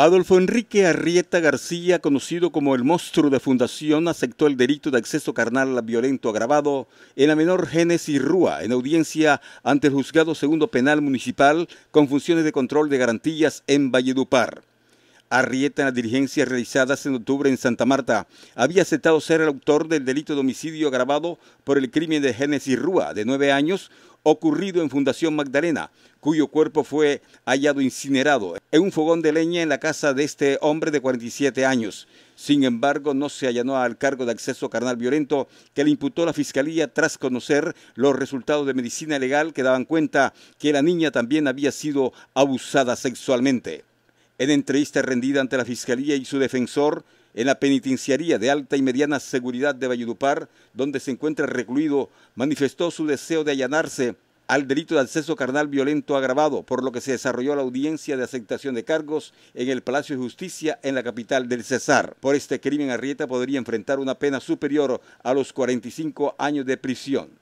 Adolfo Enrique Arrieta García, conocido como el monstruo de fundación, aceptó el delito de acceso carnal violento agravado en la menor Génesis Rúa, en audiencia ante el juzgado segundo penal municipal con funciones de control de garantías en Valledupar. Arrieta en las diligencias realizadas en octubre en Santa Marta. Había aceptado ser el autor del delito de homicidio agravado por el crimen de Génesis Rúa, de nueve años, ocurrido en Fundación Magdalena, cuyo cuerpo fue hallado incinerado en un fogón de leña en la casa de este hombre de 47 años. Sin embargo, no se allanó al cargo de acceso carnal violento que le imputó la fiscalía tras conocer los resultados de medicina legal que daban cuenta que la niña también había sido abusada sexualmente. En entrevista rendida ante la Fiscalía y su defensor en la Penitenciaría de Alta y Mediana Seguridad de Valledupar, donde se encuentra recluido, manifestó su deseo de allanarse al delito de acceso carnal violento agravado, por lo que se desarrolló la audiencia de aceptación de cargos en el Palacio de Justicia en la capital del Cesar. Por este crimen, Arrieta podría enfrentar una pena superior a los 45 años de prisión.